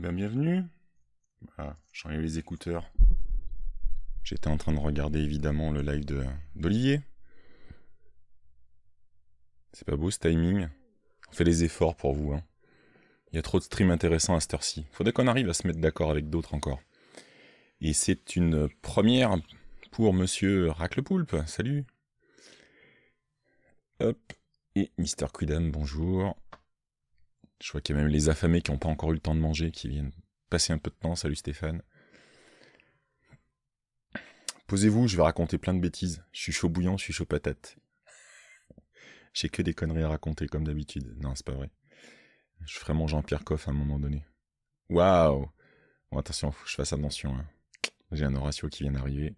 Eh ben, bienvenue. Ah, j'enlève les écouteurs. J'étais en train de regarder évidemment le live d'Olivier. C'est pas beau ce timing. On fait des efforts pour vous. Hein. Il y a trop de streams intéressants à cette heure-ci. Faudrait qu'on arrive à se mettre d'accord avec d'autres encore. Et c'est une première pour Monsieur Raclepoulpe. Salut. Hop. Et Mister Quidam, bonjour. Je vois qu'il y a même les affamés qui n'ont pas encore eu le temps de manger, qui viennent passer un peu de temps. Salut Stéphane. Posez-vous, je vais raconter plein de bêtises. Je suis chaud bouillant, je suis chaud patate. J'ai que des conneries à raconter, comme d'habitude. Non, c'est pas vrai. Je ferai mon Jean-Pierre Coff à un moment donné. Waouh Bon, attention, faut que je fasse attention. Hein. J'ai un Horatio qui vient d'arriver.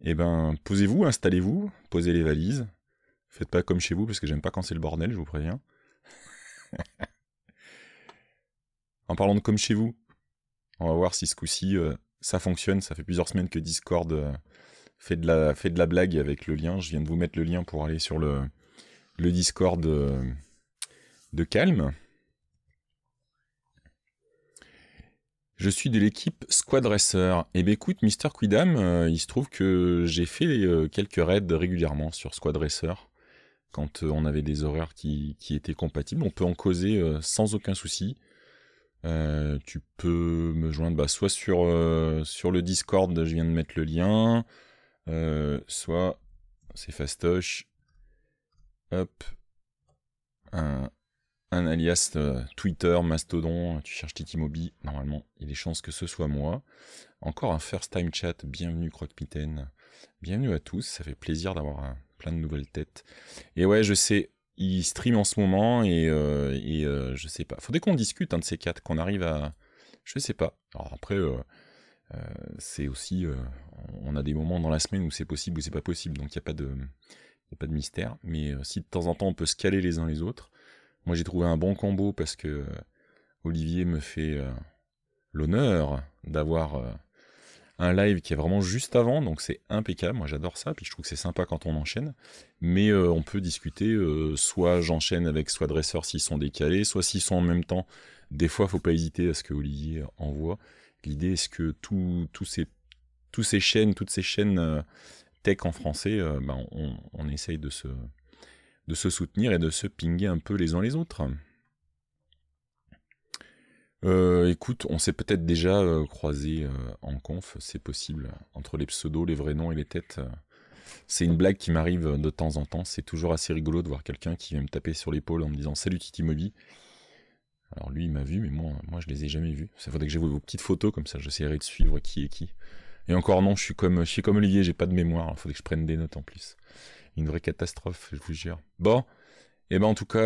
Eh ben, posez-vous, installez-vous, posez les valises. Faites pas comme chez vous, parce que j'aime pas quand c'est le bordel, je vous préviens. en parlant de comme chez vous, on va voir si ce coup-ci euh, ça fonctionne. Ça fait plusieurs semaines que Discord euh, fait, de la, fait de la blague avec le lien. Je viens de vous mettre le lien pour aller sur le, le Discord euh, de Calme. Je suis de l'équipe Squad Et eh bien écoute, Mister Quidam, il se trouve que j'ai fait quelques raids régulièrement sur Squadresser quand euh, on avait des horaires qui, étaient compatibles. On peut en causer euh, sans aucun souci. Euh, tu peux me joindre bah, soit sur, le Discord, je viens de mettre le lien, soit c'est Fastoche. Hop. Un, alias Twitter, Mastodon, tu cherches Titimobi, normalement il y a des chances que ce soit moi. Encore un first time chat, bienvenue croque pitaine bienvenue à tous, ça fait plaisir d'avoir un, plein de nouvelles têtes. Et ouais, je sais, il stream en ce moment et, euh, euh, je sais pas. Faudrait qu'on discute un de ces quatre, qu'on arrive à. Je sais pas. Alors après, euh, c'est aussi. on a des moments dans la semaine où c'est possible ou c'est pas possible, donc il n'y a, pas de, a pas de mystère. Mais si de temps en temps on peut se caler les uns les autres. Moi j'ai trouvé un bon combo parce que Olivier me fait l'honneur d'avoir un live qui est vraiment juste avant, donc c'est impeccable. Moi j'adore ça, puis je trouve que c'est sympa quand on enchaîne. Mais euh, on peut discuter, euh, soit j'enchaîne avec soit dresseur s'ils sont décalés, soit s'ils sont en même temps. Des fois, faut pas hésiter à ce que Olivier envoie. L'idée est que tout, tout ces, tous ces chaînes, toutes ces chaînes euh, tech en français, ben on, on, essaye de se, de se soutenir et de se pinguer un peu les uns les autres. Euh, écoute, on s'est peut-être déjà euh, croisé euh, en conf, c'est possible, entre les pseudos, les vrais noms et les têtes. Euh, c'est une blague qui m'arrive de temps en temps, c'est toujours assez rigolo de voir quelqu'un qui vient me taper sur l'épaule en me disant Salut Titi Moby. Alors lui, il m'a vu, mais moi, moi je les ai jamais vus. Ça faudrait que j'ai vos petites photos, comme ça j'essaierai de suivre qui est qui. Et encore non, je suis comme, je suis comme Olivier, j'ai pas de mémoire, il faudrait que je prenne des notes en plus. Une vraie catastrophe, je vous jure. Bon, et eh ben en tout cas,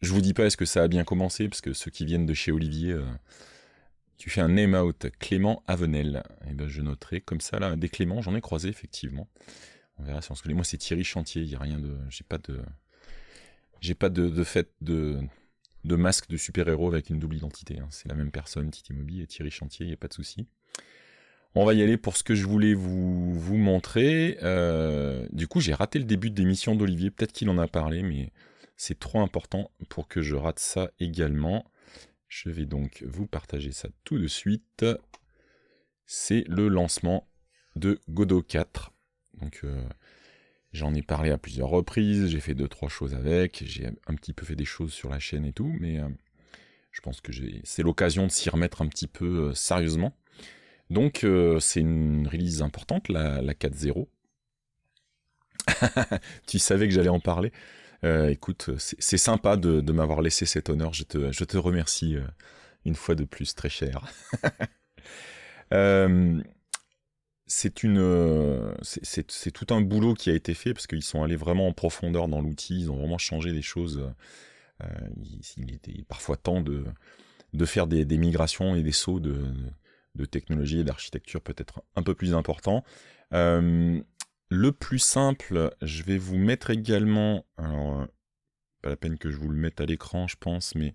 je vous dis pas est-ce que ça a bien commencé, parce que ceux qui viennent de chez Olivier, euh, tu fais un name out, Clément Avenel. Et eh ben je noterai comme ça là, des Cléments, j'en ai croisé effectivement. On verra si on se connaît. Moi c'est Thierry Chantier, il y a rien de, j'ai pas de, j'ai pas de, fait de, de masque de super-héros avec une double identité. Hein. C'est la même personne, Titi Mobi et Thierry Chantier, il n'y a pas de souci. On va y aller pour ce que je voulais vous, vous montrer. Euh, du coup, j'ai raté le début de l'émission d'Olivier. Peut-être qu'il en a parlé, mais c'est trop important pour que je rate ça également. Je vais donc vous partager ça tout de suite. C'est le lancement de Godot 4. Donc euh, j'en ai parlé à plusieurs reprises, j'ai fait deux trois choses avec, j'ai un petit peu fait des choses sur la chaîne et tout, mais euh, je pense que c'est l'occasion de s'y remettre un petit peu euh, sérieusement. Donc c'est une release importante, la, la 4.0. tu savais que j'allais en parler. Euh, écoute, c'est sympa de, m'avoir laissé cet honneur. Je te, remercie euh, une fois de plus, très cher. Euh, c'est tout un boulot qui a été fait parce qu'ils sont allés vraiment en profondeur dans l'outil. Ils ont vraiment changé les choses. Il, était parfois temps de, faire des, migrations et des sauts de, technologie et d'architecture peut-être un peu plus importants. Le plus simple, je vais vous mettre également, alors euh, pas la peine que je vous le mette à l'écran je pense, mais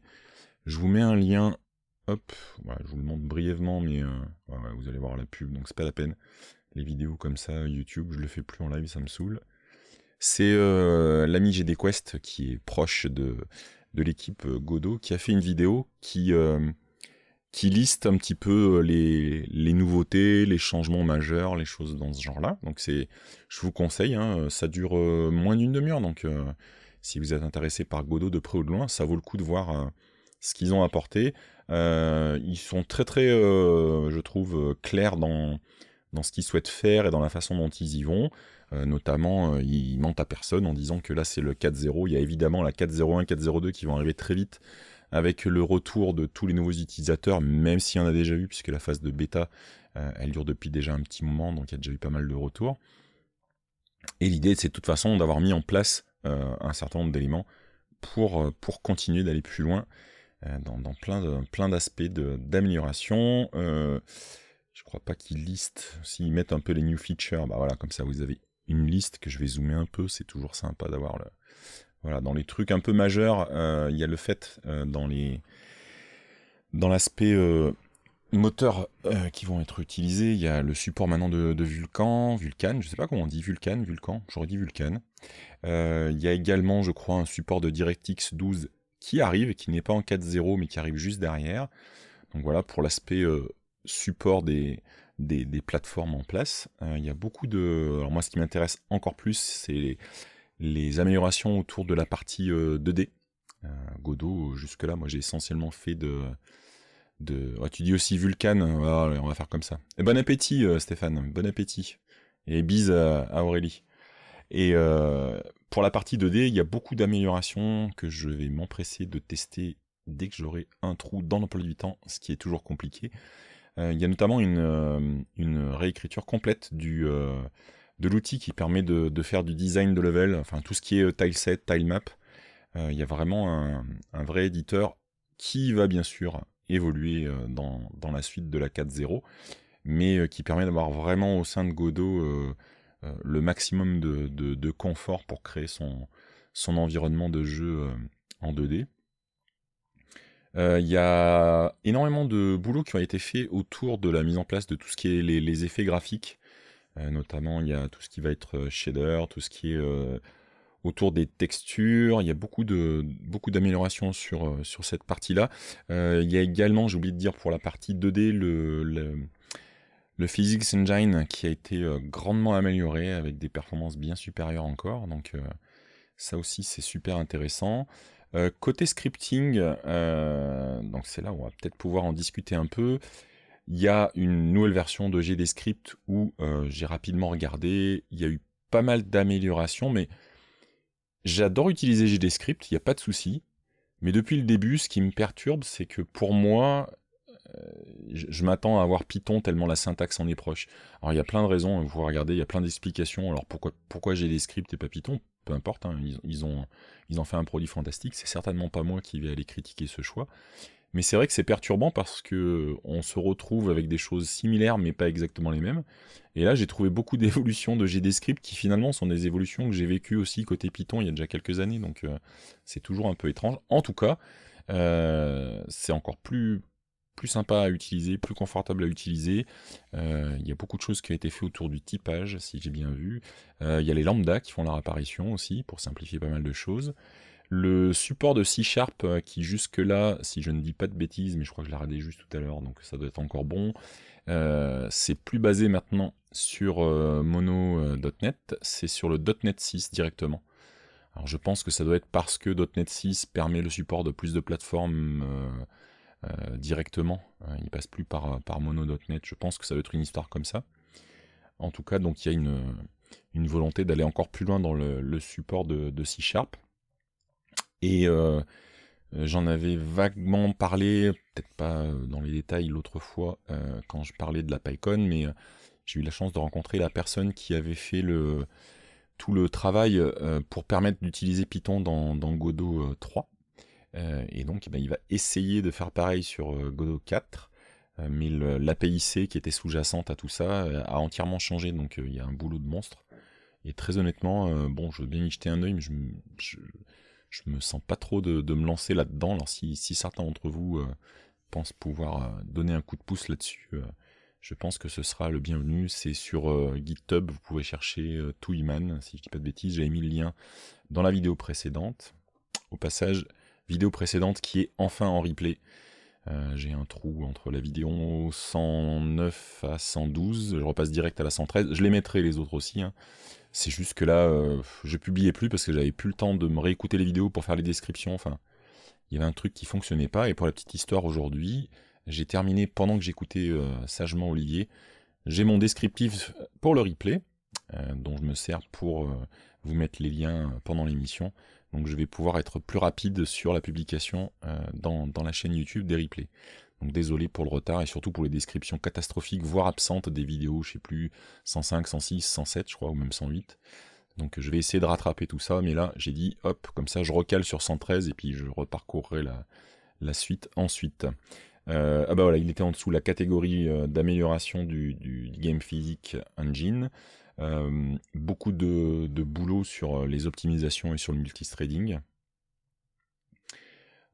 je vous mets un lien, hop, je vous le montre brièvement, mais euh, vous allez voir la pub, donc c'est pas la peine. Les vidéos comme ça, YouTube, je le fais plus en live, ça me saoule. C'est euh, l'ami GDQuest, qui est proche de, de l'équipe Godot qui a fait une vidéo qui, qui liste un petit peu euh, les, nouveautés, les changements majeurs, les choses dans ce genre-là. Donc c'est, je vous conseille, hein, euh, ça dure euh, moins d'une demi-heure. Donc si vous êtes intéressé par Godot de près ou de loin, ça vaut le coup de voir ce qu'ils ont apporté. ils sont très très, je trouve, clairs dans, dans ce qu'ils souhaitent faire et dans la façon dont ils y vont. notamment, ils mentent à personne en disant que là c'est le 4-0. Il y a évidemment la 4-0-1, 4-0-2 qui vont arriver très vite avec le retour de tous les nouveaux utilisateurs, même s'il y en a déjà eu, puisque la phase de bêta, euh, elle dure depuis déjà un petit moment, donc il y a déjà eu pas mal de retours. Et l'idée, c'est de toute façon d'avoir mis en place euh, un certain nombre d'éléments pour, euh, pour continuer d'aller plus loin dans, plein, plein d'aspects d'amélioration. je crois pas qu'ils listent, s'ils mettent un peu les new features, bah voilà, comme ça vous avez une liste que je vais zoomer un peu, c'est toujours sympa d'avoir le, voilà, dans les trucs un peu majeurs, euh, il y a le fait euh, dans les dans l'aspect euh, moteur qui vont être utilisés, il y a le support maintenant de, Vulcan, Vulcan, je sais pas comment on dit, Vulcan, Vulcan, j'aurais dit Vulcan. il y a également, je crois, un support de DirectX 12 qui arrive, qui n'est pas en 4.0, mais qui arrive juste derrière. Donc voilà, pour l'aspect support des, des, plateformes en place, il y a beaucoup de... Alors moi, ce qui m'intéresse encore plus, c'est les, les améliorations autour de la partie 2D. Euh, euh, Godot, jusque-là, moi j'ai essentiellement fait de... de... tu dis aussi Vulcan, euh, on va faire comme ça. bon appétit Stéphane, bon appétit. Et bise à, Aurélie. Et pour la partie 2D, il y a beaucoup d'améliorations que je vais m'empresser de tester dès que j'aurai un trou dans l'emploi du temps, ce qui est toujours compliqué. il y a notamment une réécriture complète du, de l'outil qui permet de, faire du design de level, enfin tout ce qui est euh, tileset, tilemap. Euh, il y a vraiment un, vrai éditeur qui va bien sûr évoluer euh, dans, la suite de la 4.0, mais qui permet d'avoir vraiment au sein de Godot le maximum de, confort pour créer son, son environnement de jeu en 2D. Il y a énormément de boulot qui ont été fait autour de la mise en place de tout ce qui est les effets graphiques, euh, notamment, il y a tout ce qui va être euh, shader, tout ce qui est euh, autour des textures. Il y a beaucoup de beaucoup d'améliorations sur sur cette partie-là. il y a également, j'ai oublié de dire pour la partie 2D, le, le, Physics Engine qui a été grandement amélioré avec des performances bien supérieures encore. Donc ça aussi c'est super intéressant. côté scripting, donc c'est là où on va peut-être pouvoir en discuter un peu. Il y a une nouvelle version de GDScript où euh, j'ai rapidement regardé, il y a eu pas mal d'améliorations, mais j'adore utiliser GDScript, il n'y a pas de souci. Mais depuis le début, ce qui me perturbe, c'est que pour moi, euh, je m'attends à avoir Python tellement la syntaxe en est proche. Alors il y a plein de raisons, vous pouvez regarder, il y a plein d'explications. Alors pourquoi, pourquoi j'ai et pas Python Peu importe, hein, ils, ont, ils ont fait un produit fantastique, c'est certainement pas moi qui vais aller critiquer ce choix. Mais c'est vrai que c'est perturbant parce que on se retrouve avec des choses similaires mais pas exactement les mêmes. Et là, j'ai trouvé beaucoup d'évolutions de GDScript qui finalement sont des évolutions que j'ai vécues aussi côté Python il y a déjà quelques années, donc euh, c'est toujours un peu étrange. En tout cas, euh, c'est encore plus plus sympa à utiliser, plus confortable à utiliser. Euh, il y a beaucoup de choses qui ont été faites autour du typage, si j'ai bien vu. il y a les lambdas qui font leur apparition aussi pour simplifier pas mal de choses. Le support de C Sharp euh, qui jusque-là, si je ne dis pas de bêtises, mais je crois que je l'ai juste tout à l'heure, donc ça doit être encore bon, euh, c'est plus basé maintenant sur euh, mono.net, c'est sur le .NET 6 directement. Alors je pense que ça doit être parce que .NET 6 permet le support de plus de plateformes directement, hein, il passe plus par, mono.net, je pense que ça doit être une histoire comme ça. En tout cas, donc il y a une, volonté d'aller encore plus loin dans le, support de, de C Sharp. Et euh, euh, j'en avais vaguement parlé, peut-être pas euh, dans les détails l'autre fois quand je parlais de la PyCon, mais j'ai eu la chance de rencontrer la personne qui avait fait tout le travail pour permettre d'utiliser Python dans, Godot 3. et donc, eh ben, il va essayer de faire pareil sur Godot 4. Mais l'APIC qui était sous-jacente à tout ça a entièrement changé, donc il y a un boulot de monstre. Et très honnêtement, bon, je veux bien y jeter un œil, mais je, je me sens pas trop de, me lancer là-dedans. Alors si, certains d'entre vous euh, pensent pouvoir euh, donner un coup de pouce là-dessus, euh, je pense que ce sera le bienvenu. C'est sur GitHub, vous pouvez chercher Touiman, si je ne dis pas de bêtises. J'avais mis le lien dans la vidéo précédente. Au passage, vidéo précédente qui est enfin en replay. Euh, j'ai un trou entre la vidéo 109 à 112, je repasse direct à la 113, je les mettrai les autres aussi. Hein. C'est juste que là, euh, je publiais plus parce que j'avais plus le temps de me réécouter les vidéos pour faire les descriptions, enfin, il y avait un truc qui fonctionnait pas, et pour la petite histoire aujourd'hui, j'ai terminé pendant que j'écoutais euh, sagement Olivier, j'ai mon descriptif pour le replay, dont je me sers pour vous mettre les liens pendant l'émission, donc je vais pouvoir être plus rapide sur la publication euh, dans, la chaîne YouTube des replays. Donc désolé pour le retard et surtout pour les descriptions catastrophiques, voire absentes des vidéos, je ne sais plus, 105, 106, 107 je crois, ou même 108. Donc je vais essayer de rattraper tout ça, mais là j'ai dit hop, comme ça je recale sur 113 et puis je reparcourrai la, suite ensuite. Euh, ah bah voilà, il était en dessous la catégorie euh, d'amélioration du, du Game Physique Engine. Euh, beaucoup de, boulot sur euh, les optimisations et sur le multistrading.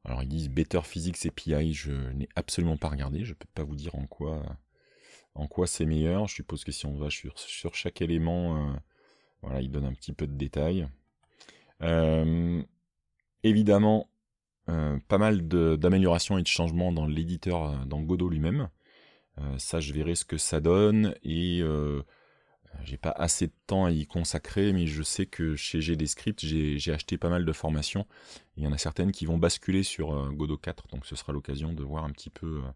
Alors ils disent Better Physics API, je n'ai absolument pas regardé, je ne peux pas vous dire en quoi, en quoi c'est meilleur. Je suppose que si on va sur, chaque élément, euh, voilà, il donne un petit peu de détails. évidemment, pas mal d'améliorations et de changements dans l'éditeur, dans Godot lui-même. ça, je verrai ce que ça donne et j'ai pas assez de temps à y consacrer, mais je sais que chez GDScript, j'ai acheté pas mal de formations. Il y en a certaines qui vont basculer sur euh, Godot 4, donc ce sera l'occasion de voir un petit peu euh,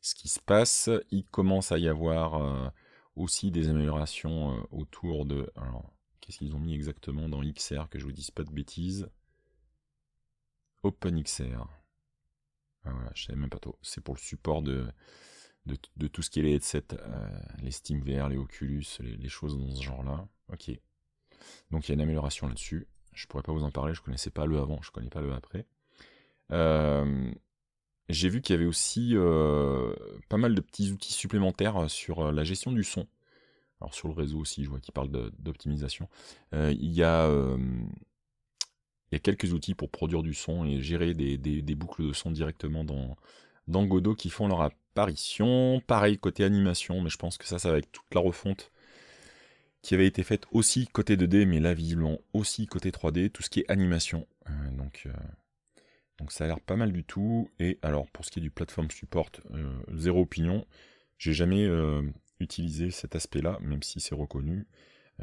ce qui se passe. Il commence à y avoir euh, aussi des améliorations autour de. Alors, qu'est-ce qu'ils ont mis exactement dans XR que je vous dise pas de bêtises OpenXR. Ah, voilà, je savais même pas trop. C'est pour le support de de, tout ce qui est les headsets, euh, les les Oculus, les, choses dans ce genre-là. Ok. Donc il y a une amélioration là-dessus. Je ne pourrais pas vous en parler, je connaissais pas le avant, je connais pas le après. Euh, j'ai vu qu'il y avait aussi euh, pas mal de petits outils supplémentaires sur la gestion du son. Alors sur le réseau aussi, je vois qu'il parle d'optimisation. il, y a, quelques outils pour produire du son et gérer des boucles de son directement dans, dans Godot qui font leur apparition. Pareil côté animation, mais je pense que ça, ça va avec toute la refonte qui avait été faite aussi côté 2D, mais là visiblement aussi côté 3D, tout ce qui est animation. Euh, donc, euh, donc ça a l'air pas mal du tout. Et alors pour ce qui est du plateforme support, euh, zéro opinion. J'ai jamais utilisé cet aspect-là, même si c'est reconnu.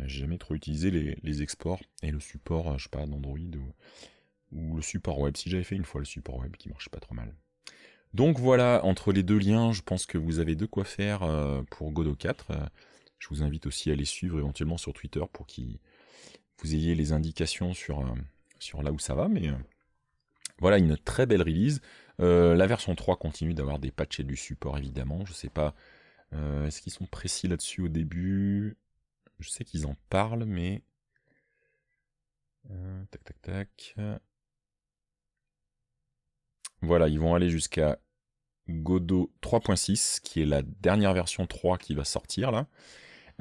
J'ai jamais trop utilisé les, exports et le support, je sais pas, d'Android ou, ou, le support web. Si j'avais fait une fois le support web qui marche pas trop mal. Donc voilà, entre les deux liens, je pense que vous avez de quoi faire euh, pour Godot 4. Euh, je vous invite aussi à les suivre éventuellement sur Twitter pour que vous ayez les indications sur, euh, sur là où ça va. Mais voilà, une très belle release. la version 3 continue d'avoir des patchs et du support évidemment. Je ne sais pas, est-ce qu'ils sont précis là-dessus au début Je sais qu'ils en parlent, mais... tac, tac, tac. Voilà, ils vont aller jusqu'à Godot 3.6, qui est la dernière version 3 qui va sortir là,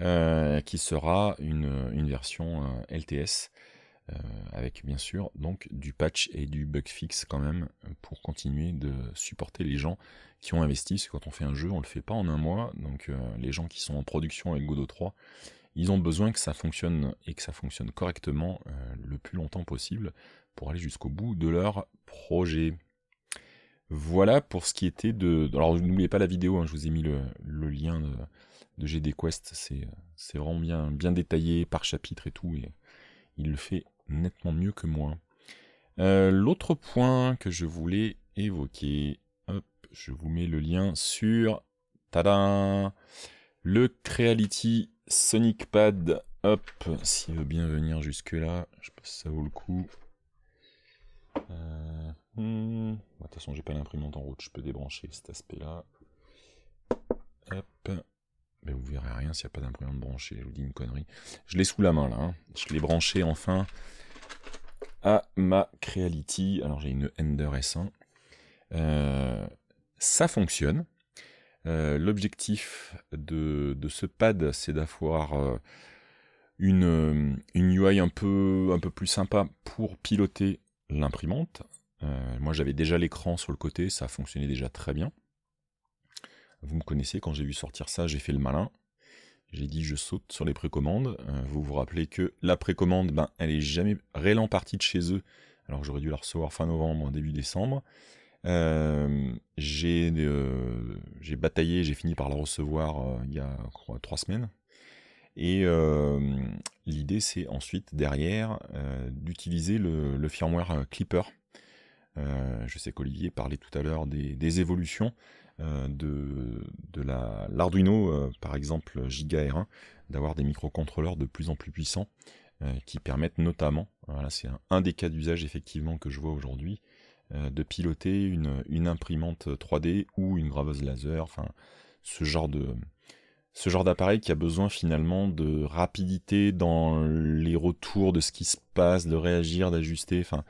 euh, qui sera une, version euh, LTS, euh, avec bien sûr donc du patch et du bug fix quand même, pour continuer de supporter les gens qui ont investi, parce que quand on fait un jeu, on ne le fait pas en un mois, donc les gens qui sont en production avec Godot 3, ils ont besoin que ça fonctionne et que ça fonctionne correctement le plus longtemps possible pour aller jusqu'au bout de leur projet. Voilà pour ce qui était de. Alors n'oubliez pas la vidéo, hein, je vous ai mis le, lien de, GDQuest. GD Quest, c'est vraiment bien, bien détaillé par chapitre et tout, et il le fait nettement mieux que moi. Euh, l'autre point que je voulais évoquer, je vous mets le lien sur tada, le Creality Sonic Pad. Hop, s'il veut bien venir jusque là, je pense que ça vaut le coup. Euh, Hmm. De toute façon, j'ai pas l'imprimante en route, je peux débrancher cet aspect-là. Vous Mais vous verrez rien s'il n'y a pas d'imprimante branchée, je vous dis une connerie. Je l'ai sous la main là, hein. je l'ai branché enfin à ma Creality. Alors j'ai une Ender S1. Euh, ça fonctionne. Euh, l'objectif de, ce pad, c'est d'avoir euh, une, UI un peu plus sympa pour piloter l'imprimante. Euh, moi, j'avais déjà l'écran sur le côté, ça fonctionnait déjà très bien. Vous me connaissez, quand j'ai vu sortir ça, j'ai fait le malin. J'ai dit je saute sur les précommandes. Euh, vous vous rappelez que la précommande, ben, elle est jamais réellement partie de chez eux, alors j'aurais dû la recevoir fin novembre, début décembre. Euh, j'ai bataillé, j'ai fini par la recevoir il y a trois semaines. Et l'idée, c'est ensuite, derrière, d'utiliser le, firmware Clipper euh, je sais qu'Olivier parlait tout à l'heure des, évolutions euh, de, l'Arduino, euh, par exemple Giga R1, d'avoir des microcontrôleurs de plus en plus puissants qui permettent notamment, c'est un, des cas d'usage effectivement que je vois aujourd'hui, de piloter une, imprimante 3D ou une graveuse laser, enfin ce genre de, ce genre d'appareil qui a besoin finalement de rapidité dans les retours de ce qui se passe, de réagir, d'ajuster. Enfin,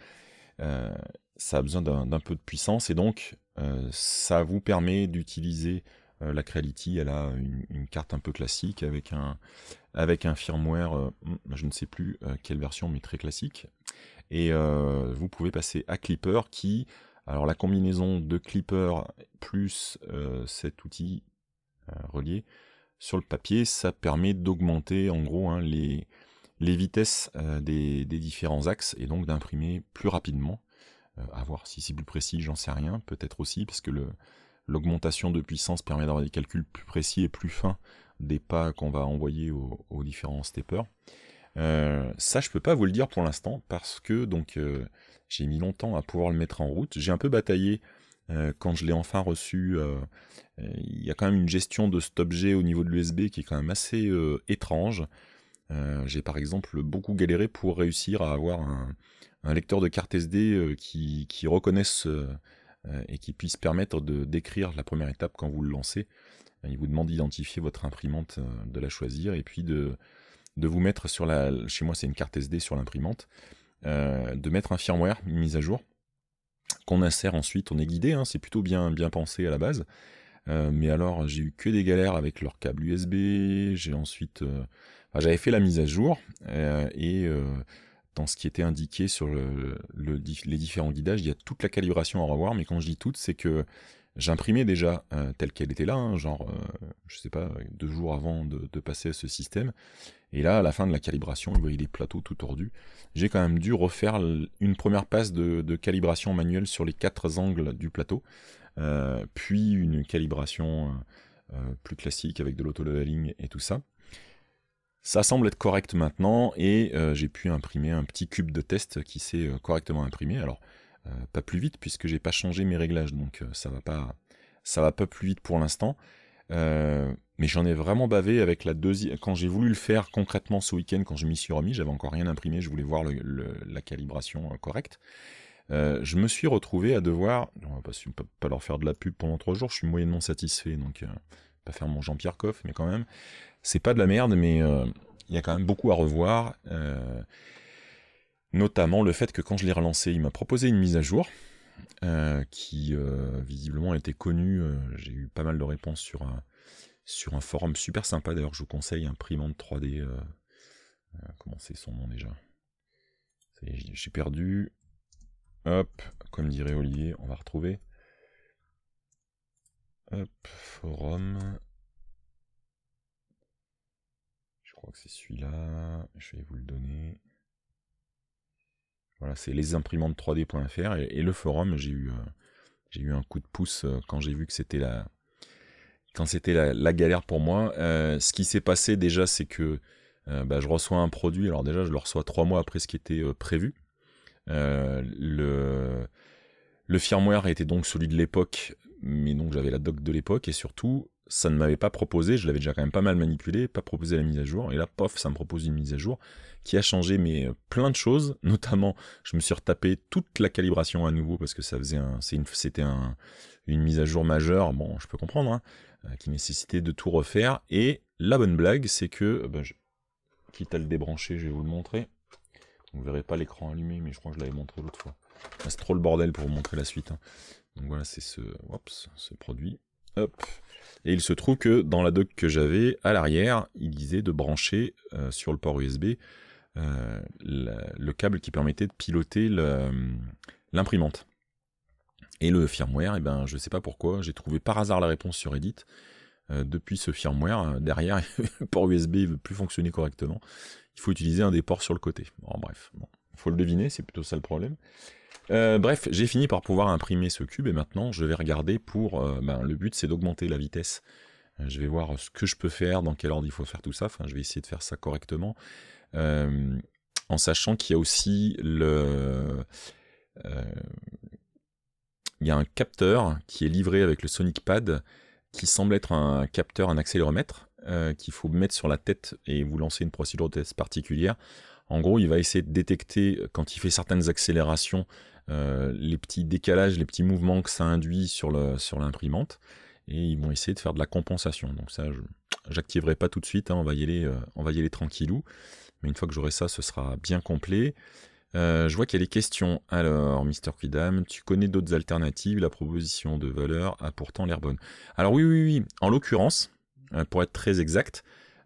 ça a besoin d'un peu de puissance et donc euh, ça vous permet d'utiliser euh, la Creality. Elle a une, carte un peu classique avec un, avec un firmware, euh, je ne sais plus quelle version, mais très classique. Et vous pouvez passer à Clipper qui, alors la combinaison de Clipper plus cet outil relié sur le papier, ça permet d'augmenter en gros hein, les, les vitesses des différents axes et donc d'imprimer plus rapidement a euh, voir si c'est plus précis, j'en sais rien, peut-être aussi, parce que l'augmentation de puissance permet d'avoir des calculs plus précis et plus fins des pas qu'on va envoyer aux, différents steppers. Euh, ça, je peux pas vous le dire pour l'instant parce que donc euh, j'ai mis longtemps à pouvoir le mettre en route. J'ai un peu bataillé quand je l'ai enfin reçu. Il y a quand même une gestion de cet objet au niveau de l'USB qui est quand même assez étrange. j'ai par exemple beaucoup galéré pour réussir à avoir un, un lecteur de carte SD euh, qui, qui reconnaisse euh, euh, et qui puisse permettre de décrire la première étape quand vous le lancez. Il vous demande d'identifier votre imprimante, de la choisir et puis de, vous mettre sur la. Chez moi, c'est une carte SD sur l'imprimante. de mettre un firmware, une mise à jour, qu'on insère ensuite. On est guidé, hein, c'est plutôt bien, bien pensé à la base. mais alors, j'ai eu que des galères avec leur câble USB. J'ai ensuite. j'avais fait la mise à jour et dans ce qui était indiqué sur les différents guidages, il y a toute la calibration à revoir, mais quand je dis toute, c'est que j'imprimais déjà euh, telle qu'elle était là, hein, genre, euh, je sais pas, deux jours avant de, passer à ce système. Et là, à la fin de la calibration, vous voyez les plateaux tout tordus. J'ai quand même dû refaire une première passe de, calibration manuelle sur les quatre angles du plateau, euh, puis une calibration plus classique avec de l'auto-leveling et tout ça. Ça semble être correct maintenant et euh, j'ai pu imprimer un petit cube de test qui s'est euh, correctement imprimé. Alors euh, pas plus vite puisque j'ai pas changé mes réglages donc ça va pas ça va pas plus vite pour l'instant. mais j'en ai vraiment bavé avec la deuxième. Quand j'ai voulu le faire concrètement ce week-end, quand je m'y suis remis, j'avais encore rien imprimé, je voulais voir la calibration correcte. je me suis retrouvé à devoir, on va pas, pas, leur faire de la pub pendant trois jours, je suis moyennement satisfait, donc pas faire mon Jean-Pierre Coff, mais quand même, c'est pas de la merde, mais euh, il y a quand même beaucoup à revoir. Euh, notamment le fait que quand je l'ai relancé, il m'a proposé une mise à jour. Euh, qui visiblement était connue. J'ai eu pas mal de réponses sur un, sur un forum super sympa. D'ailleurs, je vous conseille imprimante 3D. comment c'est son nom déjà J'ai perdu. Hop, comme dirait Olivier, on va retrouver. Hop, forum. c'est celui-là. Je vais vous le donner. Voilà, c'est les imprimantes 3D.fr et, le forum. J'ai eu, euh, eu un coup de pouce euh, quand j'ai vu que c'était la, quand c'était la, galère pour moi. Euh, ce qui s'est passé déjà, c'est que bah, je reçois un produit. Alors déjà, je le reçois trois mois après ce qui était prévu. le le firmware était donc celui de l'époque, mais donc j'avais la doc de l'époque et surtout ça ne m'avait pas proposé, je l'avais déjà quand même pas mal manipulé, pas proposé la mise à jour, et là, pof, ça me propose une mise à jour qui a changé mais euh, plein de choses, notamment, je me suis retapé toute la calibration à nouveau parce que ça faisait un, c'était une mise à jour majeure, bon, je peux comprendre, hein, euh, qui nécessitait de tout refaire, et la bonne blague, c'est que, euh, bah, quitte à le débrancher, je vais vous le montrer, vous ne verrez pas l'écran allumé, mais je crois que je l'avais montré l'autre fois, ah, c'est trop le bordel pour vous montrer la suite, hein. donc voilà, c'est ce, ce produit, et il se trouve que dans la doc que j'avais, à l'arrière, il disait de brancher euh, sur le port USB euh, le, câble qui permettait de piloter l'imprimante. Et le firmware, eh ben, je ne sais pas pourquoi, j'ai trouvé par hasard la réponse sur Reddit. Euh, depuis ce firmware, derrière, le port USB ne veut plus fonctionner correctement. Il faut utiliser un des ports sur le côté. bon, bref, il faut le deviner, c'est plutôt ça le problème. Euh, bref, j'ai fini par pouvoir imprimer ce cube et maintenant je vais regarder pour... Euh, ben, le but c'est d'augmenter la vitesse. Euh, je vais voir ce que je peux faire, dans quel ordre il faut faire tout ça. Enfin, je vais essayer de faire ça correctement. en sachant qu'il y a aussi le... il y a un capteur qui est livré avec le Sonic Pad qui semble être un capteur, un accéléromètre qu'il faut mettre sur la tête et vous lancer une procédure de test particulière. En gros, il va essayer de détecter quand il fait certaines accélérations euh, les petits décalages, les petits mouvements que ça induit sur l'imprimante. Sur et ils vont essayer de faire de la compensation. Donc ça, j'activerai pas tout de suite, hein. on, va y aller, euh, va y aller tranquillou. Mais une fois que j'aurai ça, ce sera bien complet. Euh, je vois qu'il y a des questions. Alors, Mister Quidam, tu connais d'autres alternatives La proposition de valeur a pourtant l'air bonne. Alors oui, oui, oui. En l'occurrence, pour être très exact,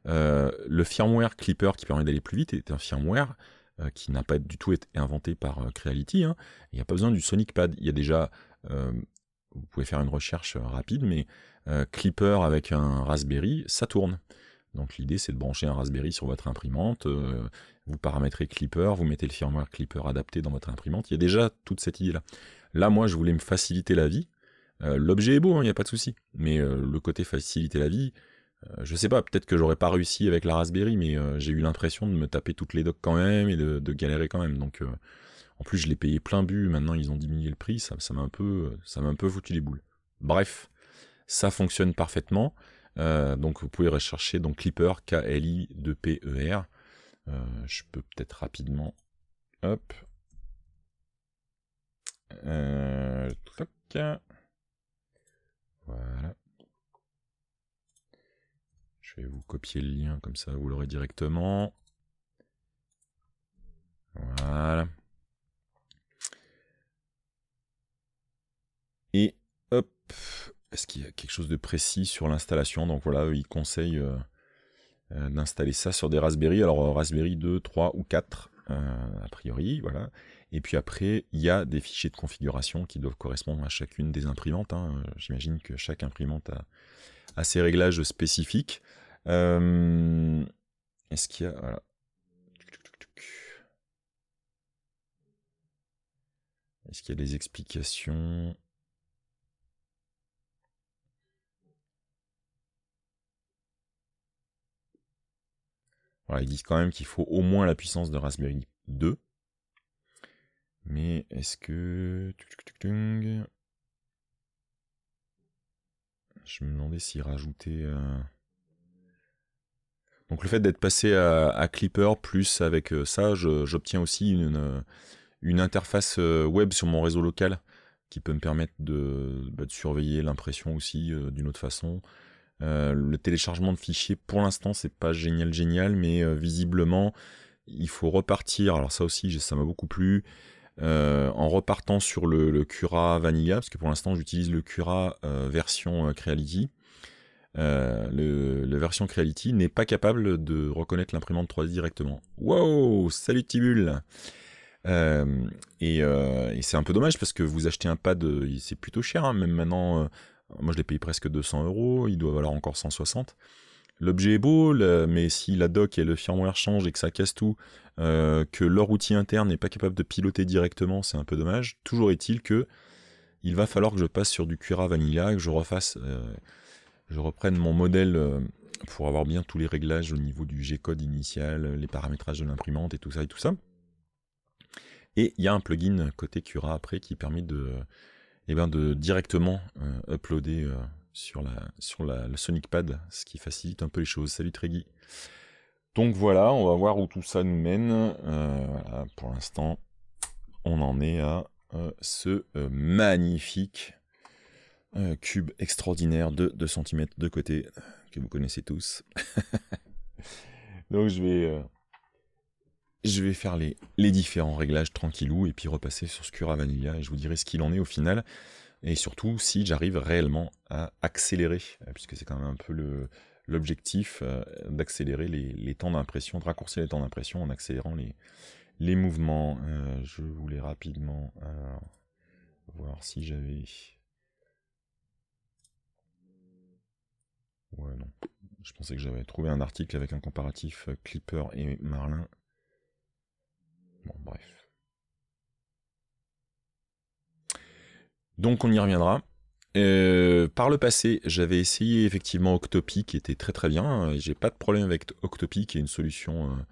le firmware Clipper qui permet d'aller plus vite est un firmware euh, qui n'a pas du tout été inventé par euh, Creality. Hein. Il n'y a pas besoin du Sonic Pad. Il y a déjà, euh, vous pouvez faire une recherche rapide, mais Clipper avec un Raspberry, ça tourne. Donc l'idée c'est de brancher un Raspberry sur votre imprimante, vous paramétrez Clipper, vous mettez le firmware Clipper adapté dans votre imprimante, il y a déjà toute cette idée-là. Là moi je voulais me faciliter la vie, l'objet est beau, hein, il n'y a pas de souci, mais le côté faciliter la vie, euh, je sais pas, peut-être que j'aurais pas réussi avec la Raspberry, mais euh, j'ai eu l'impression de me taper toutes les docks quand même et de, galérer quand même. Donc, euh, en plus, je l'ai payé plein but. Maintenant, ils ont diminué le prix. Ça, m'a un peu, ça m'a un peu foutu les boules. Bref, ça fonctionne parfaitement. donc vous pouvez rechercher donc Clipper K L I 2 P E R. je peux peut-être rapidement. Hop. Voilà. Je vais vous copier le lien, comme ça vous l'aurez directement. Voilà. Et hop, est-ce qu'il y a quelque chose de précis sur l'installation Donc voilà, il conseille euh, euh, d'installer ça sur des Raspberry. Alors euh, Raspberry 2, 3 ou 4, a priori, voilà. Et puis après, il y a des fichiers de configuration qui doivent correspondre à chacune des imprimantes. Hein. J'imagine que chaque imprimante a, a ses réglages spécifiques. Euh, est-ce qu'il y a. Est-ce qu'il y a des explications Voilà, ils disent quand même qu'il faut au moins la puissance de Raspberry 2. Mais est-ce que... Je me demandais s'il rajoutait... Euh... Donc le fait d'être passé à, Clipper plus avec euh, ça, j'obtiens aussi une, interface euh, web sur mon réseau local qui peut me permettre de, bah, surveiller l'impression aussi euh, d'une autre façon. le téléchargement de fichiers, pour l'instant, c'est pas génial, génial, mais visiblement, il faut repartir. Alors ça aussi, ça m'a beaucoup plu. en repartant sur le, le, Cura Vanilla, parce que pour l'instant, j'utilise le Cura version Creality euh, le, la version Creality n'est pas capable de reconnaître l'imprimante 3D directement. Wow Salut Tibul euh, euh, Et, c'est un peu dommage parce que vous achetez un pad, c'est plutôt cher, hein. même maintenant, moi je l'ai payé presque 200 euros, il doit valoir encore 160. L'objet est beau, mais si la doc et le firmware changent et que ça casse tout, que leur outil interne n'est pas capable de piloter directement, c'est un peu dommage. Toujours est-il que il va falloir que je passe sur du cuir à vanilla, que je refasse je reprenne mon modèle euh, pour avoir bien tous les réglages au niveau du G-code initial, les paramétrages de l'imprimante et tout ça et tout ça. Et il y a un plugin côté Cura après qui permet de, eh ben, de directement euh, uploader euh, sur, la, sur le Sonic Pad, ce qui facilite un peu les choses. Salut Tregui. Donc voilà, on va voir où tout ça nous mène. pour l'instant, on en est à ce magnifique cube extraordinaire de 2 cm de côté, euh, que vous connaissez tous. Donc je vais, euh, je vais faire les, les, différents réglages tranquillou et puis repasser sur ce cura vanilla et je vous dirai ce qu'il en est au final. Et surtout si j'arrive réellement à accélérer, euh, puisque c'est quand même un peu l'objectif d'accélérer les, temps d'impression, de raccourcir les temps d'impression en accélérant les, les mouvements. je voulais rapidement voir si j'avais Ouais, non. Je pensais que j'avais trouvé un article avec un comparatif euh, Clipper et Marlin. Bon, bref. Donc on y reviendra. Euh, par le passé, j'avais essayé effectivement Octopi qui était très très bien. Hein, j'ai pas de problème avec Octopi qui est une solution euh,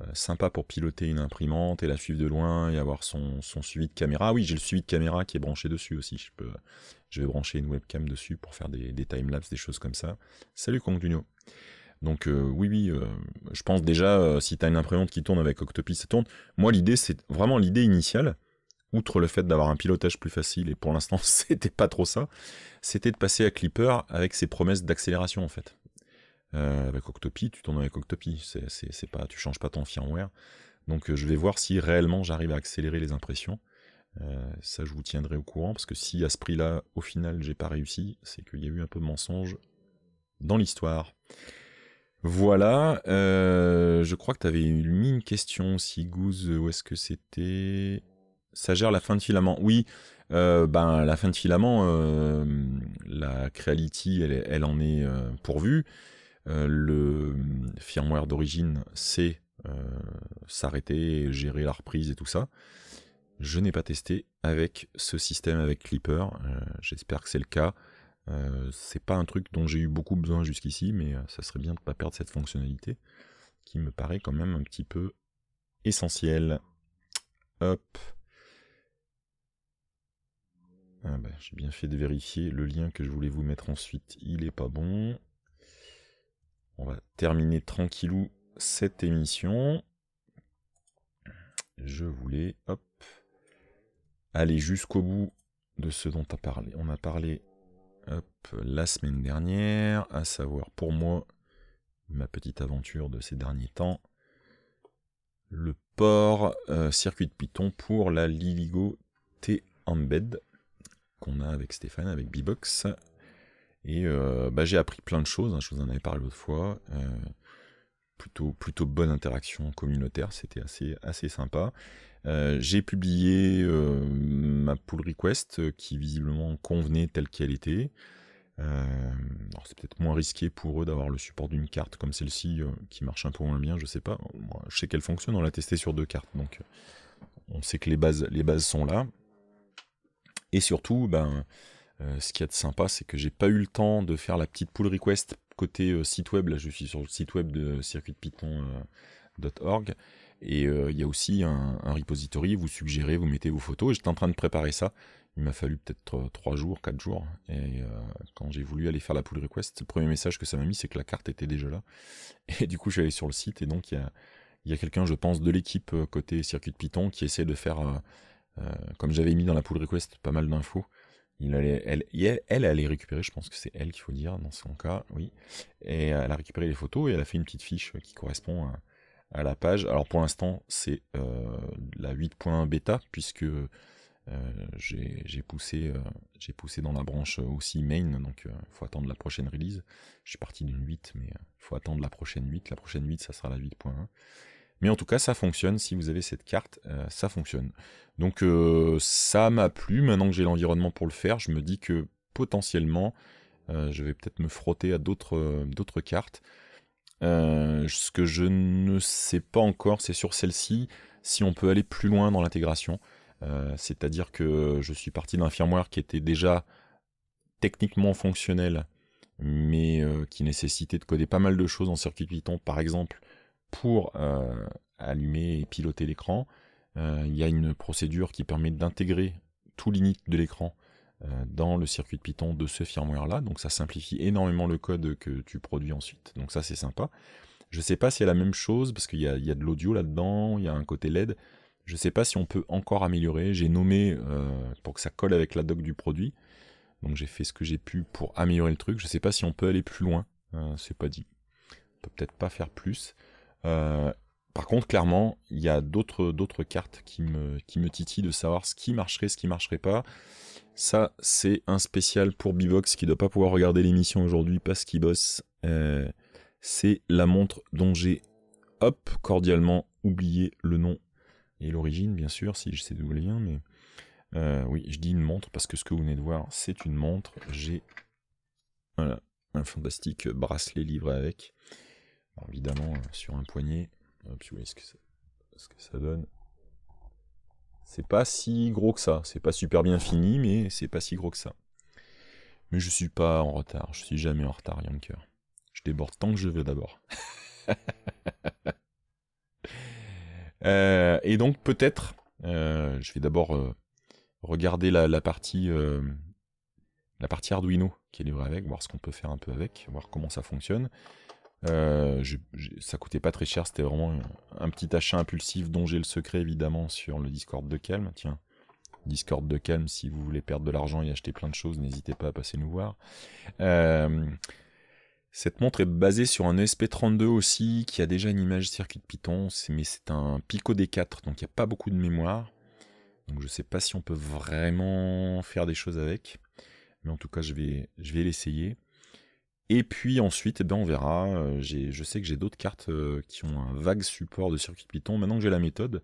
euh, sympa pour piloter une imprimante et la suivre de loin et avoir son, suivi de caméra. oui, j'ai le suivi de caméra qui est branché dessus aussi. Je, peux, je vais brancher une webcam dessus pour faire des, timelapses, des choses comme ça. Salut Kongduno. Donc euh, oui, oui, euh, je pense déjà, si tu as une imprimante qui tourne avec octopi ça tourne. Moi, l'idée, c'est vraiment l'idée initiale, outre le fait d'avoir un pilotage plus facile, et pour l'instant, c'était pas trop ça, c'était de passer à Clipper avec ses promesses d'accélération, en fait. Euh, avec Octopi, tu tournes avec Octopi, c'est, pas, tu changes pas ton firmware. Donc euh, je vais voir si réellement j'arrive à accélérer les impressions. Euh, ça, je vous tiendrai au courant, parce que si à ce prix-là, au final, j'ai pas réussi, c'est qu'il y a eu un peu de mensonge dans l'histoire. Voilà, je crois que tu avais mis une question aussi, Goose, où est-ce que c'était Ça gère la fin de filament. Oui, ben, la fin de filament, la Creality, elle, en est pourvue. Euh, le hum, firmware d'origine sait euh, s'arrêter, gérer la reprise et tout ça. Je n'ai pas testé avec ce système avec Clipper. Euh, j'espère que c'est le cas. c'est pas un truc dont j'ai eu beaucoup besoin jusqu'ici, mais ça serait bien de ne pas perdre cette fonctionnalité qui me paraît quand même un petit peu essentielle. Hop. Ah ben, j'ai bien fait de vérifier le lien que je voulais vous mettre ensuite, il est pas bon. On va terminer tranquillou cette émission. Je voulais, hop, aller jusqu'au bout de ce dont a parlé. on a parlé la semaine dernière, à savoir pour moi, ma petite aventure de ces derniers temps, le port euh, circuit de Python pour la Liligo T-Embed qu'on a avec Stéphane, avec B-Box. Et euh, bah, j'ai appris plein de choses, hein, je vous en avais parlé l'autre fois. Euh, plutôt, plutôt bonne interaction communautaire, c'était assez, assez sympa. Euh, j'ai publié ma pull request qui visiblement convenait telle qu'elle était. c'est peut-être moins risqué pour eux d'avoir le support d'une carte comme celle-ci qui marche un peu moins bien, je sais pas. je sais qu'elle fonctionne, on l'a testé sur deux cartes, donc on sait que les bases, les bases sont là. Et surtout, ben, euh, ce qu'il y a de sympa, c'est que j'ai pas eu le temps de faire la petite pull request côté euh, site web. Là, je suis sur le site web de circuitpython.org. Euh, et il y a aussi un, repository, vous suggérez, vous mettez vos photos. j'étais en train de préparer ça. Il m'a fallu peut-être 3 jours, 4 jours. Et quand j'ai voulu aller faire la pull request, le premier message que ça m'a mis, c'est que la carte était déjà là. Et du coup, je suis allé sur le site. Et donc, il y a, quelqu'un, je pense, de l'équipe côté circuit Python qui essaie de faire, comme j'avais mis dans la pull request, pas mal d'infos elle, elle, elle, allait je pense que c'est elle qu'il faut dire dans son cas, oui. Et euh, elle a récupéré les photos et elle a fait une petite fiche euh, qui correspond à, la page. Alors pour l'instant, c'est euh, la 8.1 bêta, puisque j'ai poussé, j'ai poussé dans la branche aussi main, donc il faut attendre la prochaine release. Je suis parti d'une 8, mais il faut attendre la prochaine 8. La prochaine 8, ça sera la 8.1. Mais en tout cas, ça fonctionne. Si vous avez cette carte, euh, ça fonctionne. Donc euh, ça m'a plu. Maintenant que j'ai l'environnement pour le faire, je me dis que potentiellement, euh, je vais peut-être me frotter à d'autres cartes. ce que je ne sais pas encore, c'est sur celle-ci, si on peut aller plus loin dans l'intégration. C'est-à-dire que je suis parti d'un firmware qui était déjà techniquement fonctionnel, mais qui nécessitait de coder pas mal de choses en circuit Python, par exemple pour euh, allumer et piloter l'écran. Euh, il y a une procédure qui permet d'intégrer tout l'init de l'écran euh, dans le circuit de Python de ce firmware-là. Donc ça simplifie énormément le code que tu produis ensuite. Donc ça c'est sympa. Je ne sais pas si a la même chose, parce qu'il y, a de l'audio là-dedans, il y a un côté LED. Je ne sais pas si on peut encore améliorer. J'ai nommé pour que ça colle avec la doc du produit. Donc j'ai fait ce que j'ai pu pour améliorer le truc. Je ne sais pas si on peut aller plus loin. c'est pas dit. On peut peut-être pas faire plus. Euh, par contre, clairement, il y a d'autres cartes qui me, titillent de savoir ce qui marcherait, ce qui marcherait pas. Ça, c'est un spécial pour Bivox qui ne doit pas pouvoir regarder l'émission aujourd'hui parce qu'il bosse. Euh, c'est la montre dont j'ai, hop, cordialement oublié le nom et l'origine, bien sûr, si je sais d'où le lien. mais. Euh, oui, je dis une montre parce que ce que vous venez de voir, c'est une montre. J'ai. un fantastique bracelet livré avec évidemment, euh, sur un poignet, hop, euh, vous ce que ça, donne. C'est pas si gros que ça. C'est pas super bien fini, mais c'est pas si gros que ça. Mais je suis pas en retard. Je suis jamais en retard, Yanker. Je déborde tant que je veux d'abord. Euh, et donc peut-être, je vais d'abord regarder la, la partie la partie Arduino qui est livrée avec, voir ce qu'on peut faire un peu avec, voir comment ça fonctionne. Euh, je, ça coûtait pas très cher, c'était vraiment un, petit achat impulsif dont j'ai le secret évidemment sur le Discord de Calme. Tiens, Discord de Calme, si vous voulez perdre de l'argent et acheter plein de choses, n'hésitez pas à passer nous voir. Euh, cette montre est basée sur un SP32 aussi, qui a déjà une image circuit de Python, mais c'est un Pico D4, donc il n'y a pas beaucoup de mémoire. Donc je ne sais pas si on peut vraiment faire des choses avec, mais en tout cas je vais, je vais l'essayer. Et puis ensuite, eh ben, on verra. Euh, je sais que j'ai d'autres cartes euh, qui ont un vague support de circuit Python. Maintenant que j'ai la méthode,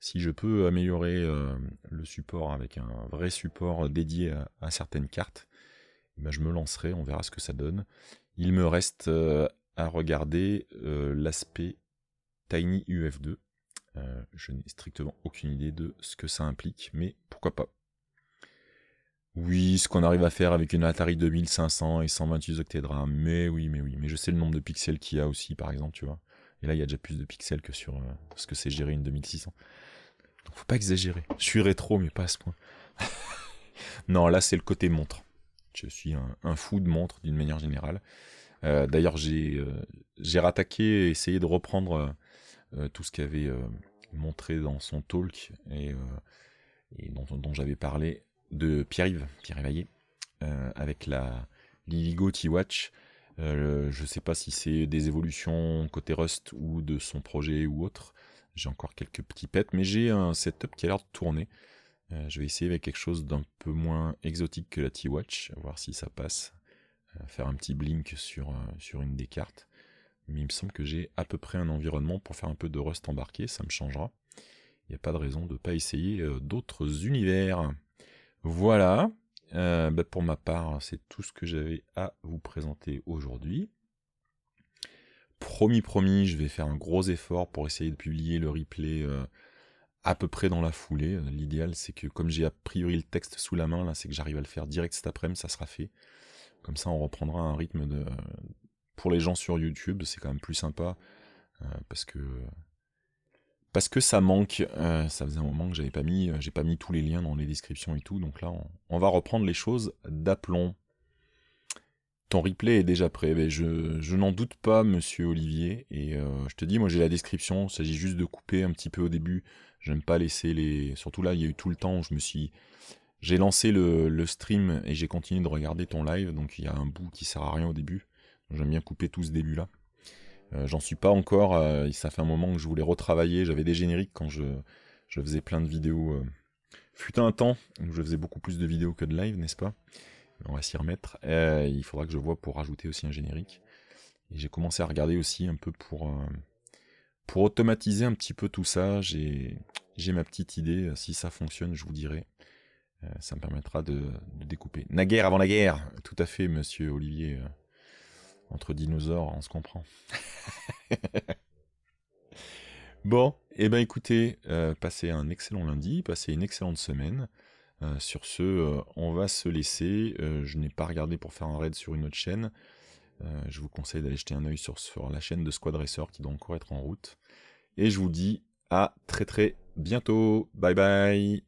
si je peux améliorer euh, le support avec un vrai support dédié à, certaines cartes, eh ben, je me lancerai, on verra ce que ça donne. Il me reste à regarder l'aspect Tiny UF2. je n'ai strictement aucune idée de ce que ça implique, mais pourquoi pas. Oui, ce qu'on arrive à faire avec une Atari 2500 et 128 octets de Mais oui, mais oui. Mais je sais le nombre de pixels qu'il y a aussi, par exemple, tu vois. Et là, il y a déjà plus de pixels que sur euh, ce que c'est gérer une 2600. Donc, faut pas exagérer. Je suis rétro, mais pas à ce point. non, là, c'est le côté montre. Je suis un, fou de montre d'une manière générale. Euh, d'ailleurs, euh, j'ai rattaqué et essayé de reprendre tout ce qu'avait montré dans son talk et, dont j'avais parlé de Pierre-Yves, Pierre Évaillé, euh, avec la Liligo T-Watch. Euh, je ne sais pas si c'est des évolutions côté Rust ou de son projet ou autre. J'ai encore quelques petits pets, mais j'ai un setup qui a l'air de tourner. Euh, je vais essayer avec quelque chose d'un peu moins exotique que la T-Watch, voir si ça passe. faire un petit blink sur, sur une des cartes. Mais il me semble que j'ai à peu près un environnement pour faire un peu de Rust embarqué, ça me changera. Il n'y a pas de raison de ne pas essayer d'autres univers. Voilà, euh, bah, pour ma part, c'est tout ce que j'avais à vous présenter aujourd'hui. Promis, promis, je vais faire un gros effort pour essayer de publier le replay euh, à peu près dans la foulée. Euh, l'idéal, c'est que comme j'ai a priori le texte sous la main, là, c'est que j'arrive à le faire direct cet après-midi, ça sera fait. Comme ça, on reprendra un rythme de. Pour les gens sur YouTube, c'est quand même plus sympa parce que parce que ça manque. Euh, ça faisait un moment que j'avais pas mis, euh, j'ai pas mis tous les liens dans les descriptions et tout. Donc là, on, va reprendre les choses d'aplomb. Ton replay est déjà prêt. Mais je, n'en doute pas, monsieur Olivier. Et euh, je te dis, moi j'ai la description. Il s'agit juste de couper un petit peu au début. J'aime pas laisser les. Surtout là, il y a eu tout le temps où je me suis. J'ai lancé le, le stream et j'ai continué de regarder ton live. Donc il y a un bout qui sert à rien au début. J'aime bien couper tout ce début là. Euh, j'en suis pas encore. Euh, ça fait un moment que je voulais retravailler. J'avais des génériques quand je, faisais plein de vidéos. Euh. Fut un temps où je faisais beaucoup plus de vidéos que de live, n'est-ce pas On va s'y remettre. il faudra que je vois pour rajouter aussi un générique. Et j'ai commencé à regarder aussi un peu pour, pour automatiser un petit peu tout ça. J'ai ma petite idée. Si ça fonctionne, je vous dirai ça me permettra de, de, découper. Naguère avant la guerre, tout à fait, monsieur Olivier entre dinosaures, on se comprend. bon, et eh ben écoutez, euh, passez un excellent lundi, passez une excellente semaine. Euh, sur ce, euh, on va se laisser. je n'ai pas regardé pour faire un raid sur une autre chaîne. je vous conseille d'aller jeter un œil sur, sur la chaîne de Squad qui doit encore être en route. Et je vous dis à très très bientôt. Bye bye